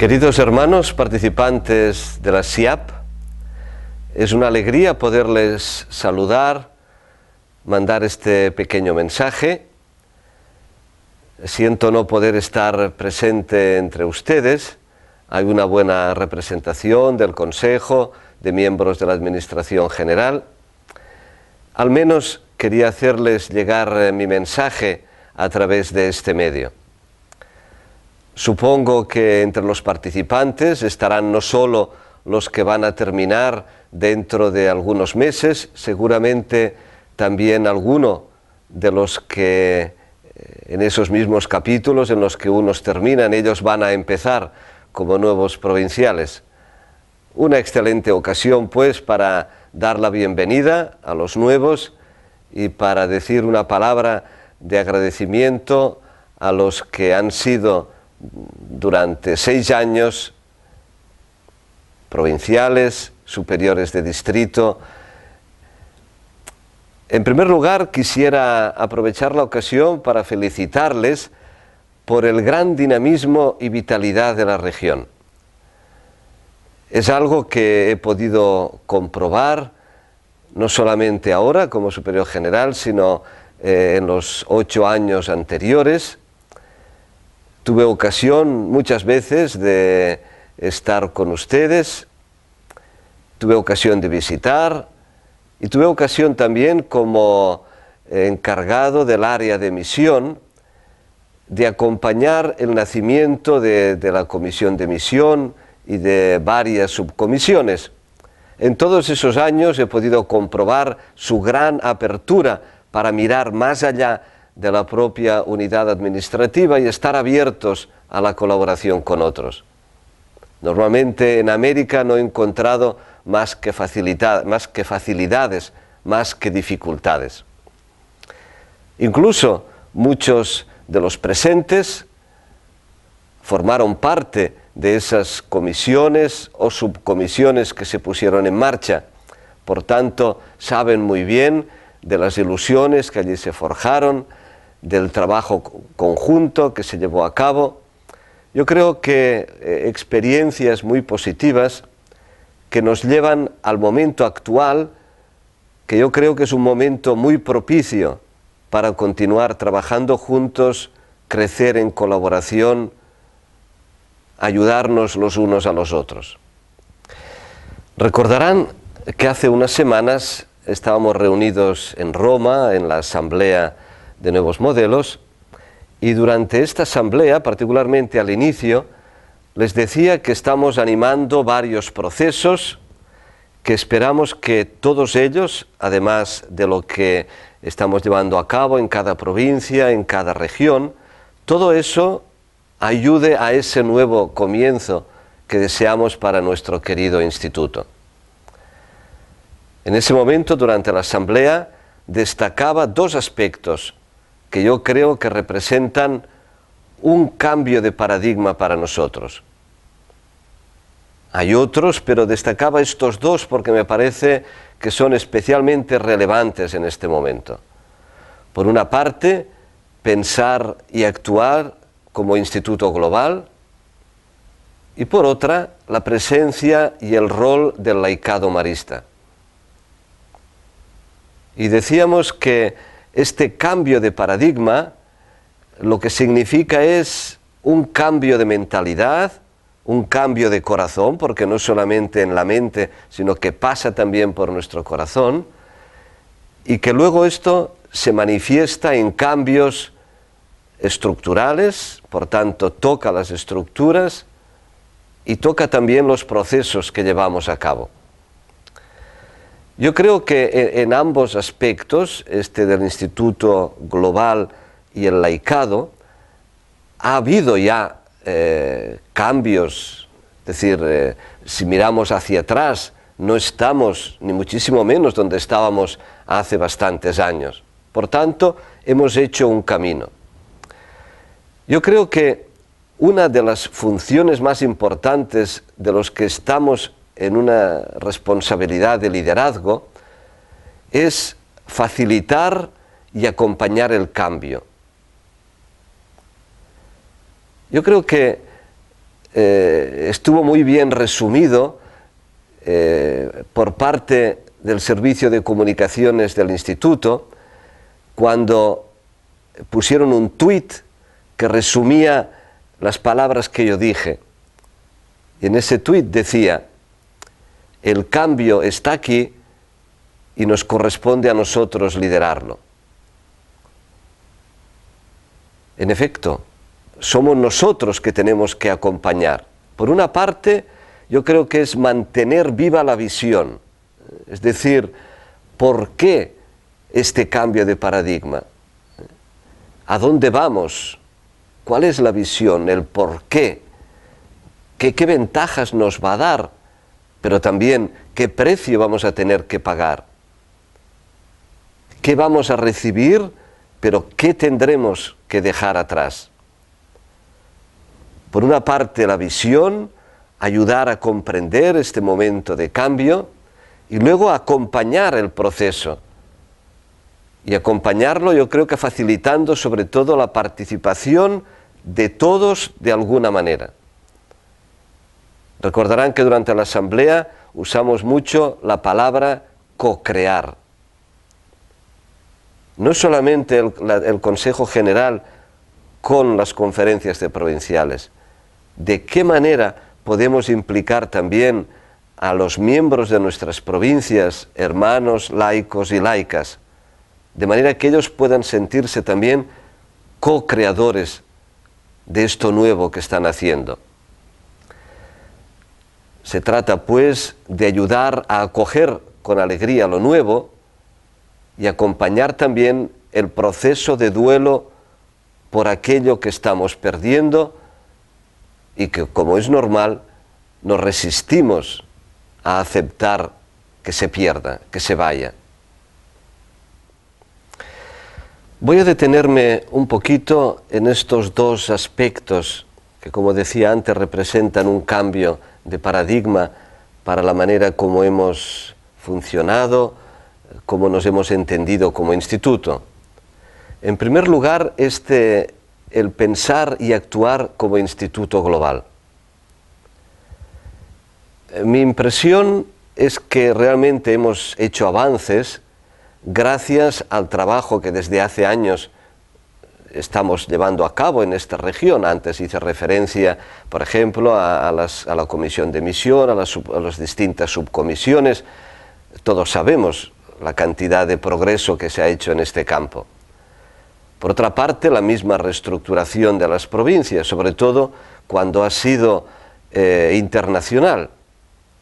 Queridos hermanos participantes de la SIAP, es una alegría poderles saludar, mandar este pequeño mensaje. Siento no poder estar presente entre ustedes. Hay una buena representación del Consejo, de miembros de la Administración General. Al menos quería hacerles llegar eh, mi mensaje a través de este medio. Supongo que entre los participantes estarán no solo los que van a terminar dentro de algunos meses, seguramente también alguno de los que eh, en esos mismos capítulos en los que unos terminan, ellos van a empezar como nuevos provinciales. Una excelente ocasión, pues, para dar la bienvenida a los nuevos y para decir una palabra de agradecimiento a los que han sido durante seis años provinciales, superiores de distrito. En primer lugar, quisiera aprovechar la ocasión para felicitarles por el gran dinamismo y vitalidad de la región. Es algo que he podido comprobar no solamente ahora como superior general, sino eh, en los ocho años anteriores, Tuve ocasión muchas veces de estar con ustedes, tuve ocasión de visitar y tuve ocasión también como encargado del área de misión de acompañar el nacimiento de, la comisión de misión y de varias subcomisiones. En todos esos años he podido comprobar su gran apertura para mirar más allá de la propia unidad administrativa y estar abiertos a la colaboración con otros. Normalmente en América no he encontrado más que, más que facilidades, más que dificultades. Incluso muchos de los presentes formaron parte de esas comisiones o subcomisiones que se pusieron en marcha. Por tanto, saben muy bien de las ilusiones que allí se forjaron, del trabajo conjunto que se llevó a cabo. Yo creo que eh, experiencias muy positivas que nos llevan al momento actual, que yo creo que es un momento muy propicio para continuar trabajando juntos, crecer en colaboración, ayudarnos los unos a los otros. Recordarán que hace unas semanas estábamos reunidos en Roma, en la Asamblea de nuevos modelos y durante esta asamblea, particularmente al inicio, les decía que estamos animando varios procesos que esperamos que todos ellos, además de lo que estamos llevando a cabo en cada provincia, en cada región, todo eso ayude a ese nuevo comienzo que deseamos para nuestro querido instituto. En ese momento, durante la asamblea, destacaba dos aspectos que yo creo que representan un cambio de paradigma para nosotros. Hay otros, pero destacaba estos dos porque me parece que son especialmente relevantes en este momento. Por una parte, pensar y actuar como instituto global y por otra, la presencia y el rol del laicado marista. Y decíamos que este cambio de paradigma lo que significa es un cambio de mentalidad, un cambio de corazón, porque no solamente en la mente, sino que pasa también por nuestro corazón, y que luego esto se manifiesta en cambios estructurales, por tanto toca las estructuras y toca también los procesos que llevamos a cabo. Yo creo que en ambos aspectos, este del Instituto Global y el laicado, ha habido ya eh, cambios. Es decir, eh, si miramos hacia atrás, no estamos, ni muchísimo menos, donde estábamos hace bastantes años. Por tanto, hemos hecho un camino. Yo creo que una de las funciones más importantes de los que estamos en una responsabilidad de liderazgo, es facilitar y acompañar el cambio. Yo creo que eh, estuvo muy bien resumido eh, por parte del Servicio de Comunicaciones del Instituto cuando pusieron un tuit que resumía las palabras que yo dije. Y en ese tuit decía, el cambio está aquí y nos corresponde a nosotros liderarlo. En efecto, somos nosotros que tenemos que acompañar. Por una parte, yo creo que es mantener viva la visión, es decir, ¿por qué este cambio de paradigma? ¿A dónde vamos? ¿Cuál es la visión? ¿El por qué? ¿Qué, qué ventajas nos va a dar? pero también qué precio vamos a tener que pagar, qué vamos a recibir, pero qué tendremos que dejar atrás. Por una parte, la visión, ayudar a comprender este momento de cambio y luego acompañar el proceso. Y acompañarlo yo creo que facilitando sobre todo la participación de todos de alguna manera. Recordarán que durante la asamblea usamos mucho la palabra co-crear. No solamente el, Consejo General con las conferencias de provinciales, de qué manera podemos implicar también a los miembros de nuestras provincias, hermanos, laicos y laicas, de manera que ellos puedan sentirse también co-creadores de esto nuevo que están haciendo. Se trata, pues, de ayudar a acoger con alegría lo nuevo y acompañar también el proceso de duelo por aquello que estamos perdiendo y que, como es normal, nos resistimos a aceptar que se pierda, que se vaya. Voy a detenerme un poquito en estos dos aspectos que, como decía antes, representan un cambio de paradigma para la manera como hemos funcionado, como nos hemos entendido como instituto. En primer lugar, este, el pensar y actuar como instituto global. Mi impresión es que realmente hemos hecho avances gracias al trabajo que desde hace años estamos llevando a cabo en esta región. Antes hice referencia, por ejemplo, a, la comisión de misión, a las, distintas subcomisiones. Todos sabemos la cantidad de progreso que se ha hecho en este campo. Por otra parte, la misma reestructuración de las provincias, sobre todo cuando ha sido eh, internacional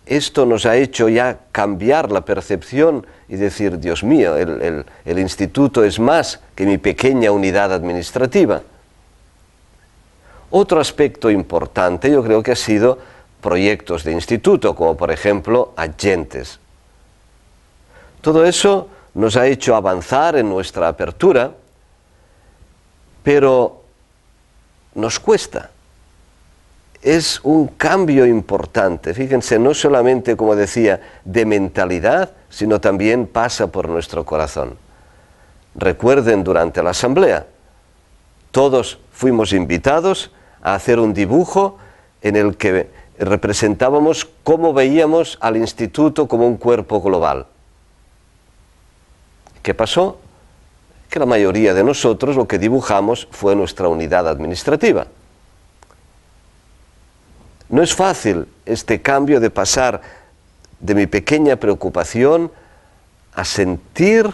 esto nos ha hecho ya cambiar la percepción y decir, Dios mío, el, instituto es más que mi pequeña unidad administrativa. Otro aspecto importante yo creo que ha sido proyectos de instituto, como por ejemplo agentes. Todo eso nos ha hecho avanzar en nuestra apertura, pero nos cuesta es un cambio importante. Fíjense, no solamente, como decía, de mentalidad, sino también pasa por nuestro corazón. Recuerden, durante la asamblea, todos fuimos invitados a hacer un dibujo en el que representábamos cómo veíamos al instituto como un cuerpo global. ¿Qué pasó? Que la mayoría de nosotros lo que dibujamos fue nuestra unidad administrativa no es fácil este cambio de pasar de mi pequeña preocupación a sentir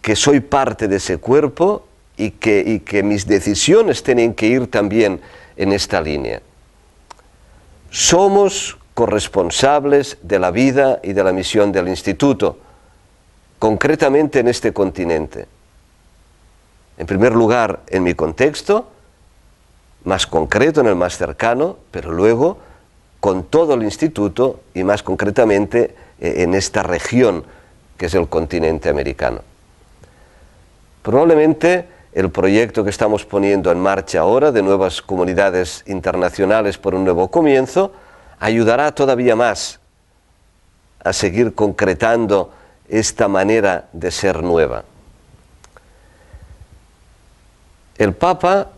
que soy parte de ese cuerpo y que, mis decisiones tienen que ir también en esta línea. Somos corresponsables de la vida y de la misión del Instituto, concretamente en este continente. En primer lugar, en mi contexto, más concreto, en el más cercano, pero luego con todo el instituto y más concretamente eh, en esta región que es el continente americano. Probablemente el proyecto que estamos poniendo en marcha ahora de nuevas comunidades internacionales por un nuevo comienzo ayudará todavía más a seguir concretando esta manera de ser nueva. El Papa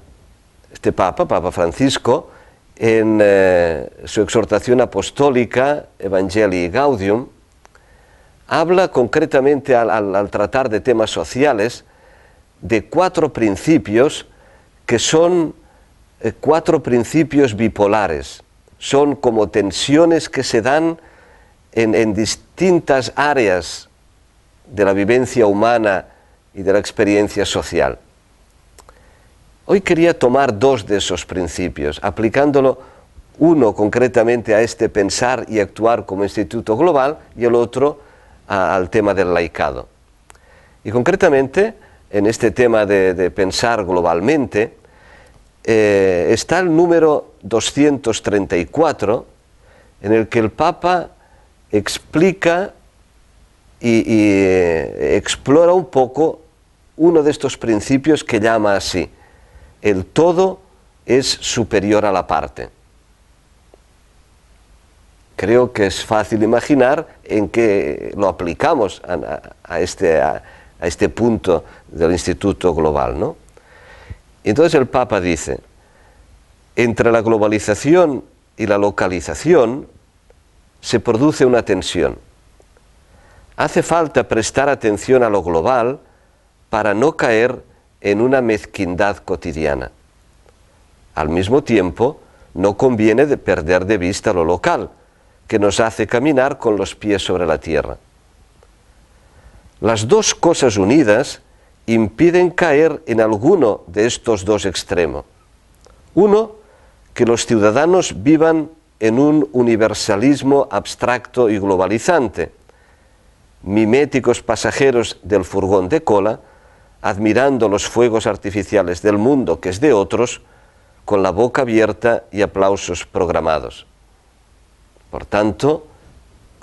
este Papa, Papa Francisco, en eh, su exhortación apostólica Evangelii Gaudium, habla concretamente al, tratar de temas sociales de cuatro principios que son eh, cuatro principios bipolares, son como tensiones que se dan en distintas áreas de la vivencia humana y de la experiencia social. Hoy quería tomar dos de esos principios, aplicándolo uno concretamente a este pensar y actuar como instituto global y el otro al tema del laicado. Y concretamente, en este tema de, pensar globalmente, eh, está el número 234 en el que el Papa explica y, eh, explora un poco uno de estos principios que llama así, el todo es superior a la parte. Creo que es fácil imaginar en qué lo aplicamos a, este, este, punto del Instituto Global. ¿no? Entonces el Papa dice, entre la globalización y la localización se produce una tensión. Hace falta prestar atención a lo global para no caer en una mezquindad cotidiana. Al mismo tiempo, no conviene perder de vista lo local, que nos hace caminar con los pies sobre la tierra. Las dos cosas unidas impiden caer en alguno de estos dos extremos. Uno, que los ciudadanos vivan en un universalismo abstracto y globalizante, miméticos pasajeros del furgón de cola, admirando los fuegos artificiales del mundo que es de otros, con la boca abierta y aplausos programados. Por tanto,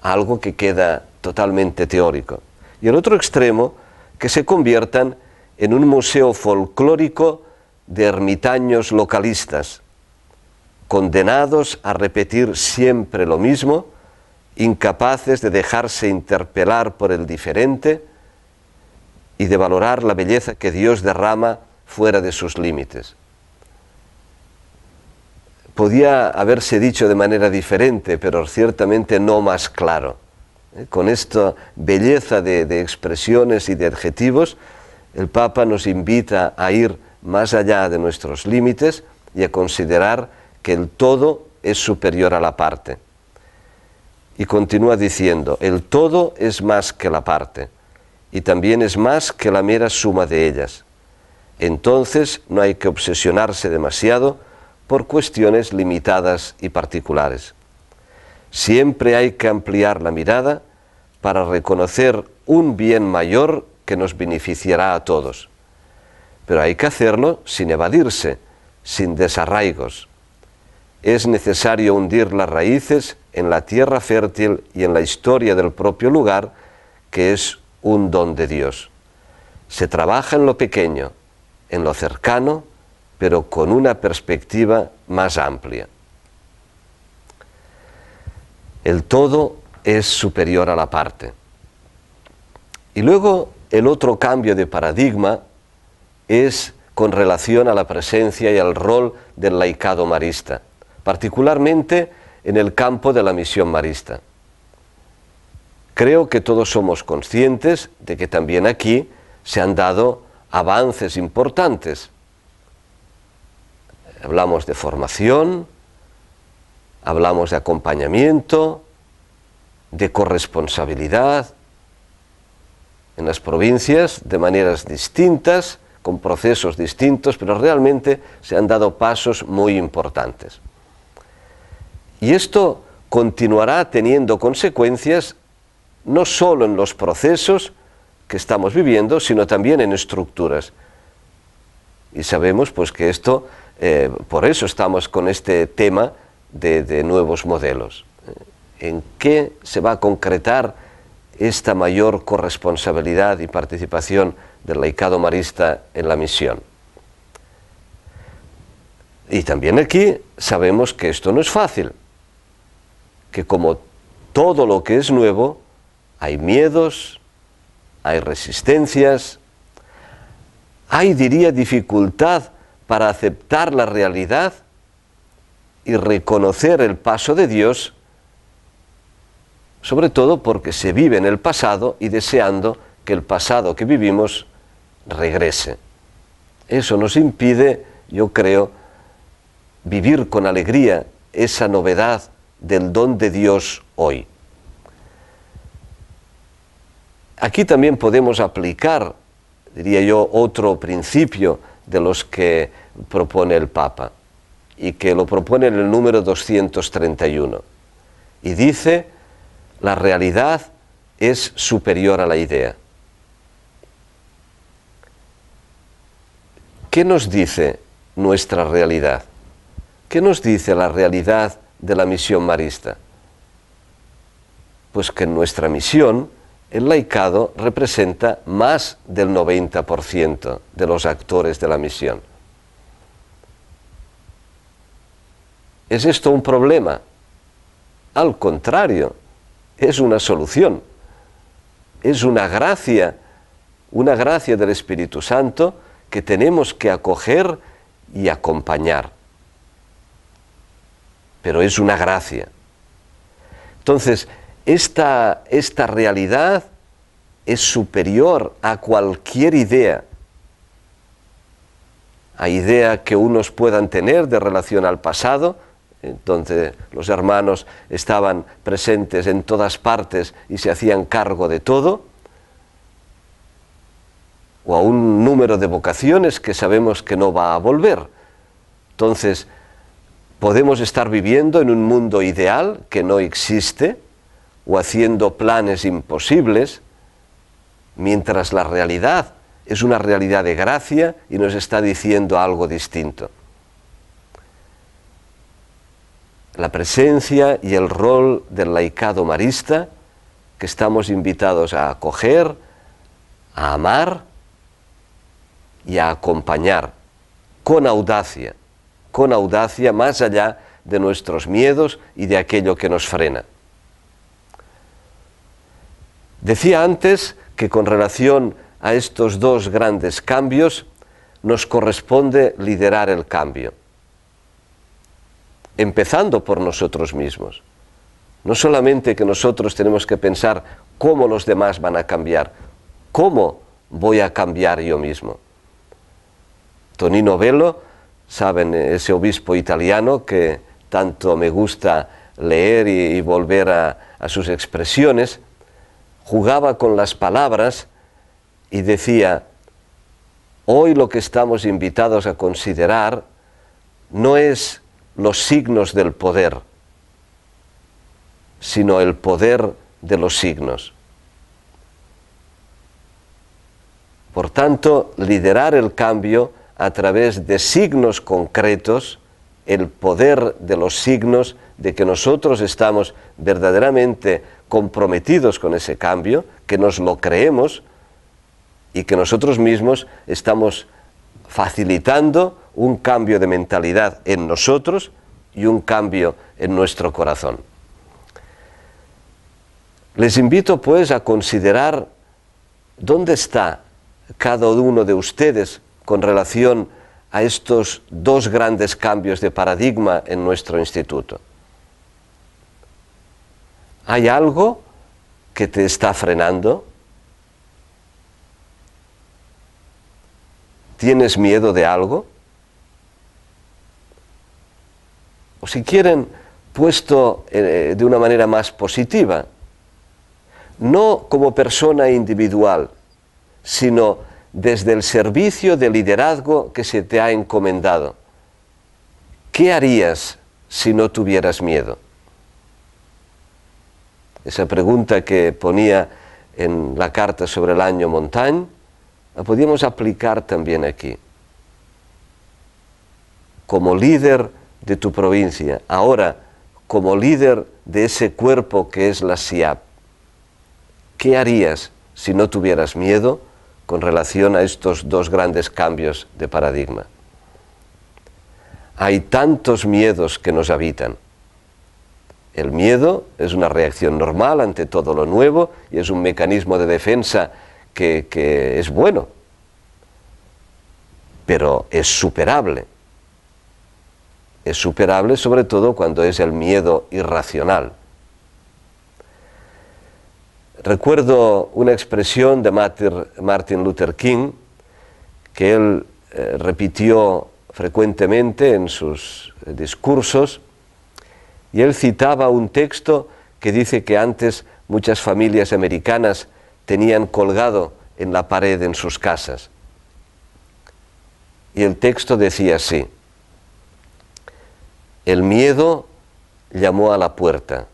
algo que queda totalmente teórico. Y el otro extremo, que se conviertan en un museo folclórico de ermitaños localistas, condenados a repetir siempre lo mismo, incapaces de dejarse interpelar por el diferente, y de valorar la belleza que Dios derrama fuera de sus límites. Podía haberse dicho de manera diferente, pero ciertamente no más claro. ¿Eh? Con esta belleza de expresiones y de adjetivos, el Papa nos invita a ir más allá de nuestros límites y a considerar que el todo es superior a la parte. Y continúa diciendo, el todo es más que la parte y también es más que la mera suma de ellas. Entonces no hay que obsesionarse demasiado por cuestiones limitadas y particulares. Siempre hay que ampliar la mirada para reconocer un bien mayor que nos beneficiará a todos. Pero hay que hacerlo sin evadirse, sin desarraigos. Es necesario hundir las raíces en la tierra fértil y en la historia del propio lugar, que es un don de Dios. Se trabaja en lo pequeño, en lo cercano, pero con una perspectiva más amplia. El todo es superior a la parte. Y luego el otro cambio de paradigma es con relación a la presencia y al rol del laicado marista, particularmente en el campo de la misión marista. Creo que todos somos conscientes de que también aquí se han dado avances importantes. Hablamos de formación, hablamos de acompañamiento, de corresponsabilidad, en las provincias de maneras distintas, con procesos distintos, pero realmente se han dado pasos muy importantes. Y esto continuará teniendo consecuencias no solo en los procesos que estamos viviendo, sino también en estructuras. Y sabemos pues que esto, eh, por eso estamos con este tema de, de nuevos modelos. ¿En qué se va a concretar esta mayor corresponsabilidad y participación del laicado marista en la misión? Y también aquí sabemos que esto no es fácil, que como todo lo que es nuevo, hay miedos, hay resistencias, hay, diría, dificultad para aceptar la realidad y reconocer el paso de Dios, sobre todo porque se vive en el pasado y deseando que el pasado que vivimos regrese. Eso nos impide, yo creo, vivir con alegría esa novedad del don de Dios hoy. Aquí también podemos aplicar, diría yo, otro principio de los que propone el Papa y que lo propone en el número 231. Y dice, la realidad es superior a la idea. ¿Qué nos dice nuestra realidad? ¿Qué nos dice la realidad de la misión marista? Pues que nuestra misión el laicado representa más del 90% de los actores de la misión. ¿Es esto un problema? Al contrario, es una solución, es una gracia, una gracia del Espíritu Santo que tenemos que acoger y acompañar. Pero es una gracia. Entonces, esta, realidad es superior a cualquier idea, a idea que unos puedan tener de relación al pasado, entonces los hermanos estaban presentes en todas partes y se hacían cargo de todo, o a un número de vocaciones que sabemos que no va a volver. Entonces, podemos estar viviendo en un mundo ideal que no existe, o haciendo planes imposibles, mientras la realidad es una realidad de gracia y nos está diciendo algo distinto. La presencia y el rol del laicado marista que estamos invitados a acoger, a amar y a acompañar con audacia, con audacia más allá de nuestros miedos y de aquello que nos frena. Decía antes que con relación a estos dos grandes cambios nos corresponde liderar el cambio, empezando por nosotros mismos. No solamente que nosotros tenemos que pensar cómo los demás van a cambiar, cómo voy a cambiar yo mismo. Tonino Velo, saben, eh, ese obispo italiano que tanto me gusta leer y, volver a sus expresiones, jugaba con las palabras y decía, hoy lo que estamos invitados a considerar no es los signos del poder, sino el poder de los signos. Por tanto, liderar el cambio a través de signos concretos el poder de los signos de que nosotros estamos verdaderamente comprometidos con ese cambio, que nos lo creemos y que nosotros mismos estamos facilitando un cambio de mentalidad en nosotros y un cambio en nuestro corazón. Les invito pues a considerar dónde está cada uno de ustedes con relación a estos dos grandes cambios de paradigma en nuestro instituto. ¿Hay algo que te está frenando? ¿Tienes miedo de algo? O si quieren, puesto eh, de una manera más positiva, no como persona individual, sino desde el servicio de liderazgo que se te ha encomendado. ¿Qué harías si no tuvieras miedo? Esa pregunta que ponía en la carta sobre el año Montaigne la podíamos aplicar también aquí. Como líder de tu provincia, ahora como líder de ese cuerpo que es la SIAP, ¿qué harías si no tuvieras miedo? con relación a estos dos grandes cambios de paradigma. Hay tantos miedos que nos habitan. El miedo es una reacción normal ante todo lo nuevo y es un mecanismo de defensa que, que es bueno, pero es superable. Es superable sobre todo cuando es el miedo irracional. Recuerdo una expresión de Martin Luther King que él eh, repitió frecuentemente en sus eh, discursos y él citaba un texto que dice que antes muchas familias americanas tenían colgado en la pared en sus casas. Y el texto decía así, el miedo llamó a la puerta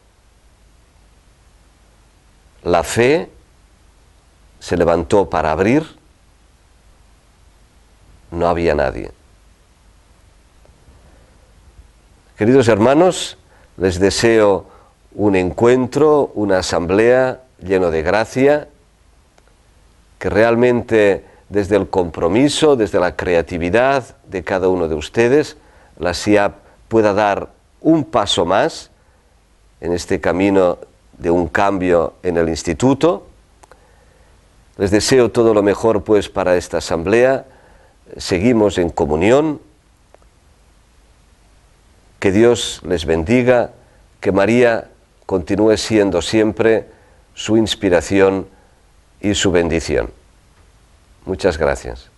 la fe se levantó para abrir, no había nadie. Queridos hermanos, les deseo un encuentro, una asamblea lleno de gracia, que realmente desde el compromiso, desde la creatividad de cada uno de ustedes, la SIAP pueda dar un paso más en este camino de un cambio en el instituto. Les deseo todo lo mejor pues para esta asamblea. Seguimos en comunión. Que Dios les bendiga, que María continúe siendo siempre su inspiración y su bendición. Muchas gracias.